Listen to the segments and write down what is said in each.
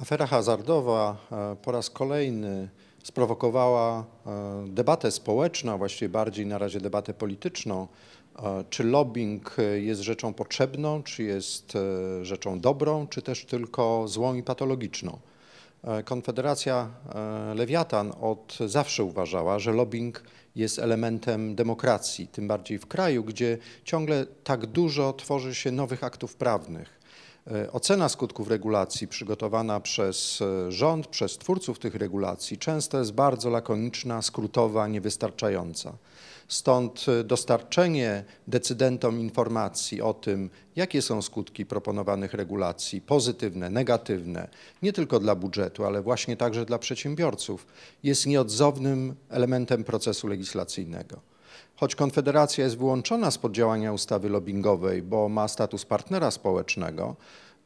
Afera hazardowa e, po raz kolejny sprowokowała e, debatę społeczną, właściwie bardziej na razie debatę polityczną. E, czy lobbying jest rzeczą potrzebną, czy jest rzeczą dobrą, czy też tylko złą i patologiczną? Konfederacja Lewiatan od zawsze uważała, że lobbying jest elementem demokracji, tym bardziej w kraju, gdzie ciągle tak dużo tworzy się nowych aktów prawnych. E, ocena skutków regulacji przygotowana przez e, rząd, przez twórców tych regulacji często jest bardzo lakoniczna, skrótowa, niewystarczająca. Stąd e, dostarczenie decydentom informacji o tym, jakie są skutki proponowanych regulacji, pozytywne, negatywne, nie tylko dla budżetu, ale właśnie także dla przedsiębiorców, jest nieodzownym elementem procesu legislacyjnego. Choć Konfederacja jest wyłączona spod działania ustawy lobbyingowej, bo ma status partnera społecznego,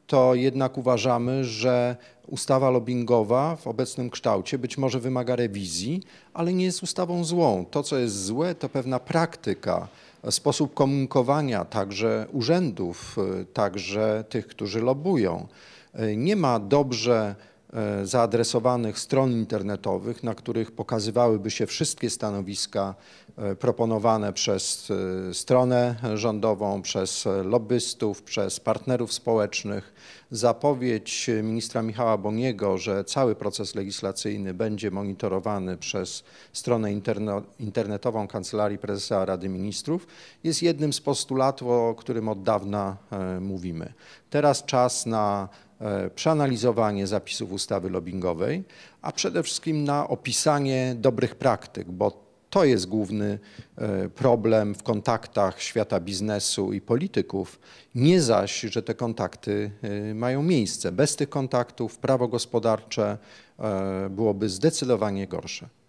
to jednak uważamy, że ustawa lobbyingowa w obecnym kształcie być może wymaga rewizji, ale nie jest ustawą złą. To, co jest złe, to pewna praktyka, sposób komunikowania także urzędów, y, także tych, którzy lobują. Y, nie ma dobrze E, zaadresowanych stron internetowych, na których pokazywałyby się wszystkie stanowiska e, proponowane przez e, stronę rządową, przez lobbystów, przez partnerów społecznych. Zapowiedź ministra Michała Boniego, że cały proces legislacyjny będzie monitorowany przez stronę internetową Kancelarii Prezesa Rady Ministrów jest jednym z postulatów, o którym od dawna mówimy. Teraz czas na E, przeanalizowanie zapisów ustawy lobbyingowej, a przede wszystkim na opisanie dobrych praktyk, bo to jest główny e, problem w kontaktach świata biznesu i polityków, nie zaś, że te kontakty e, mają miejsce. Bez tych kontaktów prawo gospodarcze byłoby zdecydowanie gorsze.